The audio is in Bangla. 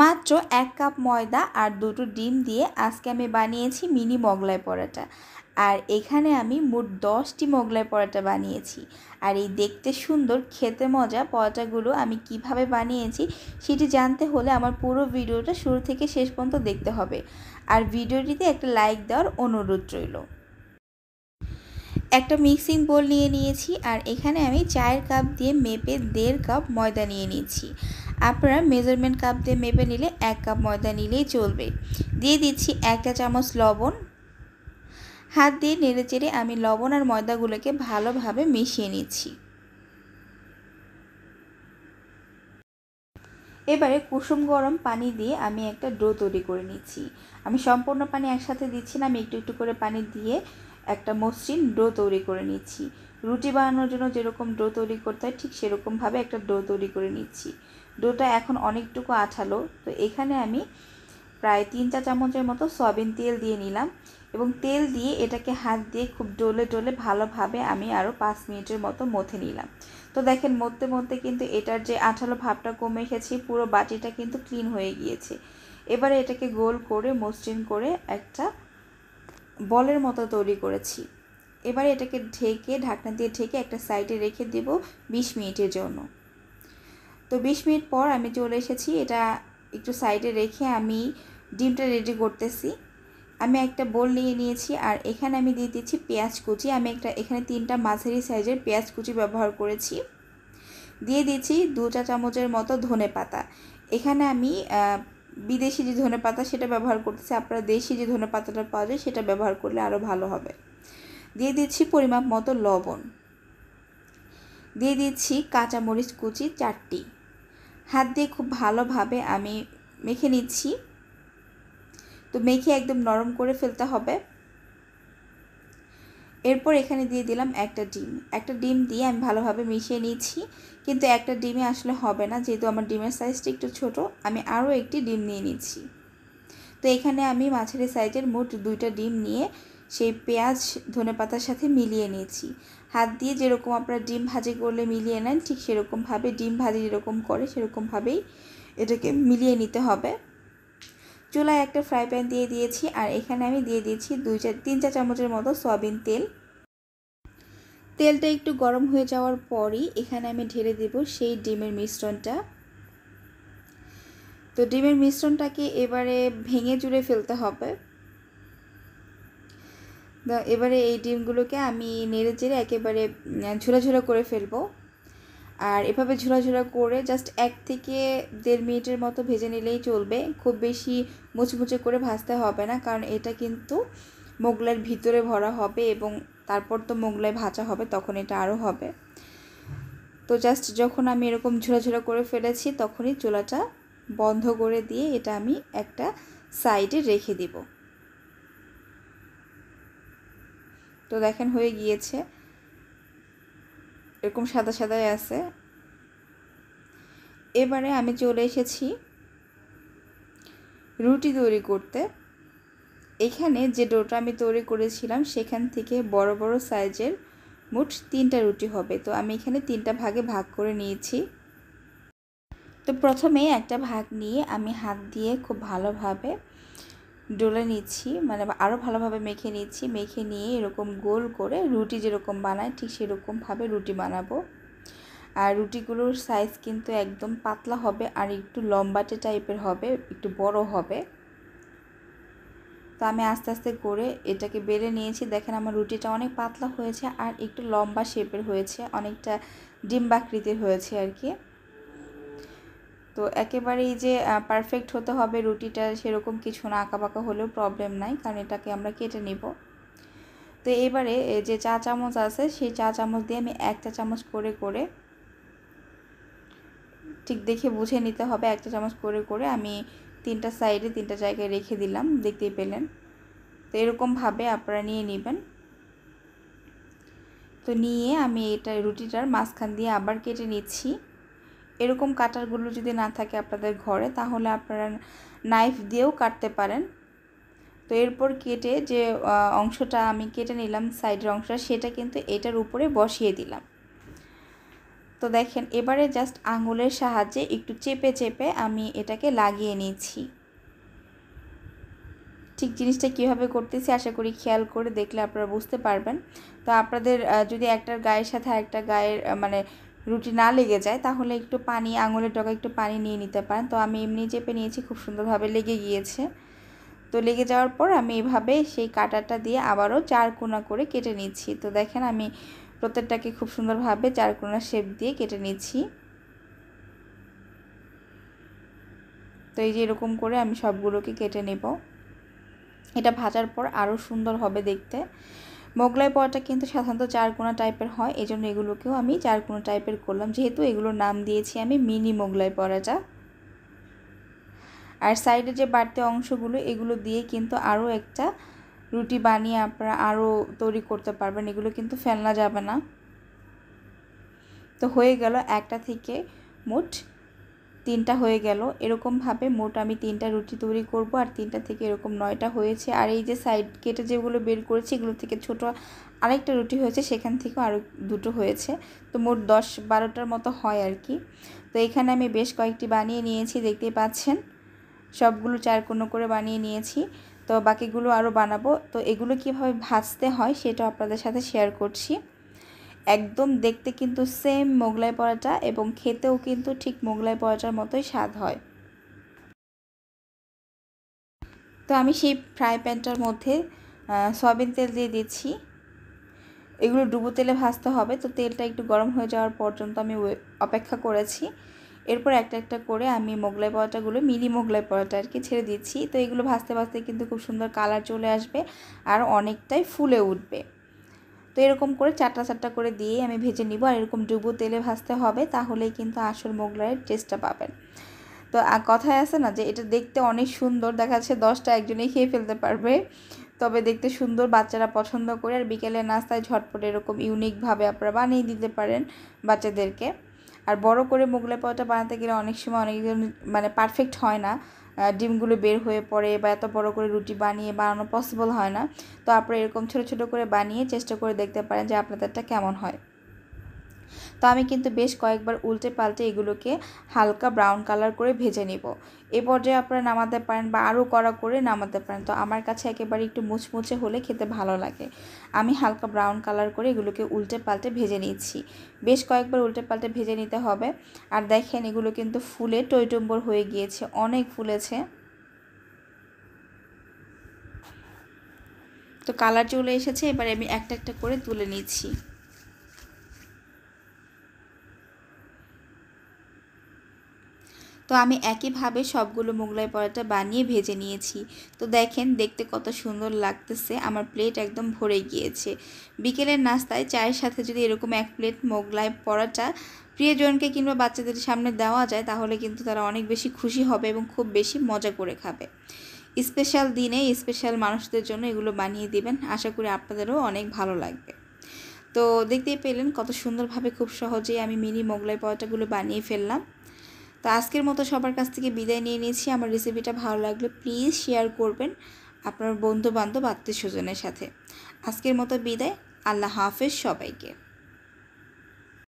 মাত্র এক কাপ ময়দা আর দুটো ডিম দিয়ে আজকে আমি বানিয়েছি মিনি মোগলাই পরোটা আর এখানে আমি মোট দশটি মোগলাই পরোটা বানিয়েছি আর এই দেখতে সুন্দর খেতে মজা পরোটাগুলো আমি কিভাবে বানিয়েছি সেটি জানতে হলে আমার পুরো ভিডিওটা শুরু থেকে শেষ পর্যন্ত দেখতে হবে আর ভিডিওটিতে একটা লাইক দেওয়ার অনুরোধ রইল একটা মিক্সিং বোল নিয়ে নিয়েছি আর এখানে আমি চায়ের কাপ দিয়ে মেপে দেড় কাপ ময়দা নিয়ে নিয়েছি আপনারা মেজারমেন্ট কাপ দিয়ে মেপে নিলে এক কাপ ময়দা নিলেই চলবে দিয়ে দিচ্ছি একটা চামচ লবণ হাত দিয়ে নেড়ে চেড়ে আমি লবণ আর ময়দাগুলোকে ভালোভাবে মিশিয়ে নিচ্ছি এবারে কুসুম গরম পানি দিয়ে আমি একটা ডো তৈরি করে নিচ্ছি আমি সম্পূর্ণ পানি একসাথে দিচ্ছি না আমি একটু একটু করে পানি দিয়ে একটা মসৃণ ডো তৈরি করে নিচ্ছি রুটি বানানোর জন্য যেরকম ডো তৈরি করতে হয় ঠিক সেরকমভাবে একটা ডো তৈরি করে নিচ্ছি ডোটা এখন অনেকটুকু আঠালো তো এখানে আমি প্রায় তিন চা চামচের মতো সয়াবিন তেল দিয়ে নিলাম এবং তেল দিয়ে এটাকে হাত দিয়ে খুব ডলে ডলে ভালোভাবে আমি আরও পাঁচ মিনিটের মতো মথে নিলাম তো দেখেন মধ্যে মধ্যে কিন্তু এটার যে আঠালো ভাবটা কমে এসেছে পুরো বাটিটা কিন্তু ক্লিন হয়ে গিয়েছে এবারে এটাকে গোল করে মসৃণ করে একটা বলের মতো তৈরি করেছি এবারে এটাকে ঢেকে ঢাকনা দিয়ে ঢেকে একটা সাইডে রেখে দেব বিশ মিনিটের জন্য তো বিশ মিনিট পর আমি চলে এসেছি এটা একটু সাইডে রেখে আমি ডিমটা রেডি করতেছি আমি একটা বোল নিয়ে নিয়েছি আর এখানে আমি দিয়ে দিচ্ছি পেঁয়াজ কুচি আমি একটা এখানে তিনটা মাঝারি সাইজের পেঁয়াজ কুচি ব্যবহার করেছি দিয়ে দিচ্ছি দু চা চামচের মতো ধনে পাতা এখানে আমি বিদেশি যে ধনে পাতা সেটা ব্যবহার করতেছি আপনারা দেশি যে ধনে পাতাটা পাওয়া যায় সেটা ব্যবহার করলে আরও ভালো হবে দিয়ে দিচ্ছি পরিমাপ মতো লবণ দিয়ে দিচ্ছি কাঁচামরিচ কুচি চারটি হাত দিয়ে খুব ভালোভাবে আমি মেখে নিচ্ছি তো মেখে একদম নরম করে ফেলতে হবে এরপর এখানে দিয়ে দিলাম একটা ডিম একটা ডিম দিয়ে আমি ভালোভাবে মিশিয়ে নিয়েছি কিন্তু একটা ডিমে আসলে হবে না যেহেতু আমার ডিমের সাইজটা একটু ছোটো আমি আরও একটি ডিম নিয়ে নিচ্ছি তো এখানে আমি মাছের সাইজের মোট দুইটা ডিম নিয়ে সেই পেঁয়াজ ধনে পাতার সাথে মিলিয়ে নিয়েছি হাত দিয়ে যেরকম আপনারা ডিম ভাজি করলে মিলিয়ে নেন ঠিক সেরকমভাবে ডিম ভাজি যেরকম করে সেরকমভাবেই এটাকে মিলিয়ে নিতে হবে চুলায় একটা ফ্রাই প্যান দিয়ে দিয়েছি আর এখানে আমি দিয়ে দিয়েছি দুই চার তিন চা চামচের মতো সয়াবিন তেল তেলটা একটু গরম হয়ে যাওয়ার পরই এখানে আমি ঢেলে দেব সেই ডিমের মিশ্রণটা তো ডিমের মিশ্রণটাকে এবারে ভেঙে জুড়ে ফেলতে হবে এবারে এই ডিমগুলোকে আমি নেড়ে চেড়ে একেবারে ঝোলা করে ফেলবো আর এভাবে ঝোলাঝোলা করে জাস্ট এক থেকে দেড় মিনিটের মতো ভেজে নিলেই চলবে খুব বেশি মুচমুচে করে ভাজতে হবে না কারণ এটা কিন্তু মোগলাইয়ের ভিতরে ভরা হবে এবং তারপর তো মোগলাই ভাজা হবে তখন এটা আরও হবে তো জাস্ট যখন আমি এরকম ঝোলাঝোলা করে ফেলেছি তখনই চুলাটা বন্ধ করে দিয়ে এটা আমি একটা সাইডে রেখে দিব তো দেখেন হয়ে গিয়েছে এরকম সাদা সাদাই আছে এবারে আমি চলে এসেছি রুটি তৈরি করতে এখানে যে ডোটা আমি তৈরি করেছিলাম সেখান থেকে বড় বড় সাইজের মোট তিনটা রুটি হবে তো আমি এখানে তিনটা ভাগে ভাগ করে নিয়েছি তো প্রথমে একটা ভাগ নিয়ে আমি হাত দিয়ে খুব ভালোভাবে ডলে নিচ্ছি মানে আরও ভালোভাবে মেখে নিচ্ছি মেখে নিয়ে এরকম গোল করে রুটি যেরকম বানায় ঠিক সেরকমভাবে রুটি বানাবো আর রুটিগুলোর সাইজ কিন্তু একদম পাতলা হবে আর একটু লম্বাটে টাইপের হবে একটু বড় হবে তো আমি আস্তে আস্তে করে এটাকে বেড়ে নিয়েছি দেখেন আমার রুটিটা অনেক পাতলা হয়েছে আর একটু লম্বা শেপের হয়েছে অনেকটা ডিম্বাকৃতির হয়েছে আর কি তো একেবারেই যে পারফেক্ট হতে হবে রুটিটা সেরকম কিছু না আঁকা বাঁকা হলেও প্রবলেম নাই কারণ এটাকে আমরা কেটে নিব তো এবারে যে চা চামচ আছে সেই চা চামচ দিয়ে আমি এক চা চামচ করে করে ঠিক দেখে বুঝে নিতে হবে একটা চামচ করে করে আমি তিনটা সাইডে তিনটা জায়গায় রেখে দিলাম দেখতেই পেলেন তো এরকমভাবে আপনারা নিয়ে নেবেন তো নিয়ে আমি এটা রুটিটার মাঝখান দিয়ে আবার কেটে নিচ্ছি এরকম কাটারগুলো যদি না থাকে আপনাদের ঘরে তাহলে আপনারা নাইফ দিয়েও কাটতে পারেন তো এরপর কেটে যে অংশটা আমি কেটে নিলাম সাইডের অংশটা সেটা কিন্তু এটার উপরে বসিয়ে দিলাম তো দেখেন এবারে জাস্ট আঙুলের সাহায্যে একটু চেপে চেপে আমি এটাকে লাগিয়ে নিয়েছি ঠিক জিনিসটা কিভাবে করতেছি আশা করি খেয়াল করে দেখলে আপনারা বুঝতে পারবেন তো আপনাদের যদি একটার গায়ের সাথে একটা গায়ের মানে রুটি না লেগে যায় তাহলে একটু পানি আঙুলের টকা একটু পানি নিয়ে নিতে পারেন তো আমি এমনি চেপে নিয়েছি খুব সুন্দরভাবে লেগে গিয়েছে তো লেগে যাওয়ার পর আমি এভাবে সেই কাটাটা দিয়ে আবারও চার কোনা করে কেটে নিচ্ছি তো দেখেন আমি প্রত্যেকটাকে খুব সুন্দরভাবে চার কোনা শেপ দিয়ে কেটে নিচ্ছি তো এই যে এরকম করে আমি সবগুলোকে কেটে নেব এটা ভাজার পর আরও সুন্দর হবে দেখতে মোগলাই পরোটা কিন্তু সাধারণত চারকোনা টাইপের হয় এই জন্য এগুলোকেও আমি চারকোনা টাইপের করলাম যেহেতু এগুলোর নাম দিয়েছি আমি মিনি মোগলাই পরোটা আর সাইডে যে বাড়তি অংশগুলো এগুলো দিয়ে কিন্তু আরও একটা রুটি বানিয়ে আপনারা আরও তৈরি করতে পারবেন এগুলো কিন্তু ফেলনা যাবে না তো হয়ে গেল একটা থেকে মোট তিনটা হয়ে গেল এরকমভাবে মোট আমি তিনটা রুটি তৈরি করব আর তিনটা থেকে এরকম নয়টা হয়েছে আর এই যে সাইড কেটে যেগুলো বের করেছি এগুলো থেকে ছোট আরেকটা রুটি হয়েছে সেখান থেকেও আরও দুটো হয়েছে তো মোট দশ বারোটার মতো হয় আর কি তো এখানে আমি বেশ কয়েকটি বানিয়ে নিয়েছি দেখতে পাচ্ছেন সবগুলো চার কোনো করে বানিয়ে নিয়েছি তো বাকিগুলো আরও বানাবো তো এগুলো কিভাবে ভাজতে হয় সেটা আপনাদের সাথে শেয়ার করছি একদম দেখতে কিন্তু সেম মোগলাই পরোটা এবং খেতেও কিন্তু ঠিক মোগলাই পরোটার মতোই স্বাদ হয় তো আমি সেই ফ্রাই প্যানটার মধ্যে সয়াবিন তেল দিয়ে দিচ্ছি এগুলো ডুবো তেলে ভাজতে হবে তো তেলটা একটু গরম হয়ে যাওয়ার পর্যন্ত আমি অপেক্ষা করেছি এরপর একটা একটা করে আমি মোগলাই পরোটাগুলো মিনি মোগলাই পরোটা আর কি ছেড়ে দিচ্ছি তো এগুলো ভাজতে ভাজতে কিন্তু খুব সুন্দর কালার চলে আসবে আর অনেকটাই ফুলে উঠবে তো এরকম করে চারটা চারটা করে দিয়ে আমি ভেজে নিব আর এরকম ডুবু তেলে ভাজতে হবে তাহলেই কিন্তু আসল মোগলাইয়ের টেস্টটা পাবেন তো কথায় আছে না যে এটা দেখতে অনেক সুন্দর দেখা যাচ্ছে দশটা একজনেই খেয়ে ফেলতে পারবে তবে দেখতে সুন্দর বাচ্চারা পছন্দ করে আর বিকেলে নাস্তায় ঝটপট এরকম ইউনিকভাবে আপনারা বানিয়ে দিতে পারেন বাচ্চাদেরকে আর বড় করে মোগলাই পাওয়াটা বানাতে গেলে অনেক সময় অনেকজন মানে পারফেক্ট হয় না ডিমগুলো বের হয়ে পড়ে বা এত বড় করে রুটি বানিয়ে বানানো পসিবল হয় না তো আপনারা এরকম ছোট ছোট করে বানিয়ে চেষ্টা করে দেখতে পারেন যে আপনাদেরটা কেমন হয় তো আমি কিন্তু বেশ কয়েকবার উল্টে পাল্টে এগুলোকে হালকা ব্রাউন কালার করে ভেজে নিব এ পর্যায়ে আপনারা নামাতে পারেন বা আরও কড়া করে নামাতে পারেন তো আমার কাছে একেবারে একটু মুচমুচে হলে খেতে ভালো লাগে আমি হালকা ব্রাউন কালার করে এগুলোকে উল্টে পাল্টে ভেজে নিচ্ছি বেশ কয়েকবার উল্টে পাল্টে ভেজে নিতে হবে আর দেখেন এগুলো কিন্তু ফুলে টইটম্বর হয়ে গিয়েছে অনেক ফুলেছে তো কালার চলে এসেছে এবার আমি একটা একটা করে তুলে নিচ্ছি তো আমি একইভাবে সবগুলো মোগলাই পরোটা বানিয়ে ভেজে নিয়েছি তো দেখেন দেখতে কত সুন্দর লাগতেছে আমার প্লেট একদম ভরে গিয়েছে বিকেলের নাস্তায় চায়ের সাথে যদি এরকম এক প্লেট মোগলাই পরোটা প্রিয়জনকে কিংবা বাচ্চাদের সামনে দেওয়া যায় তাহলে কিন্তু তারা অনেক বেশি খুশি হবে এবং খুব বেশি মজা করে খাবে স্পেশাল দিনে স্পেশাল মানুষদের জন্য এগুলো বানিয়ে দিবেন আশা করি আপনাদেরও অনেক ভালো লাগবে তো দেখতেই পেলেন কত সুন্দরভাবে খুব সহজেই আমি মিনি মোগলাই পরোটাগুলো বানিয়ে ফেললাম তো আজকের মতো সবার কাছ থেকে বিদায় নিয়ে নিয়েছি আমার রেসিপিটা ভালো লাগলে প্লিজ শেয়ার করবেন আপনার বন্ধু বান্ধব আত্মীয় স্বজনের সাথে আজকের মতো বিদায় আল্লাহ হাফেজ সবাইকে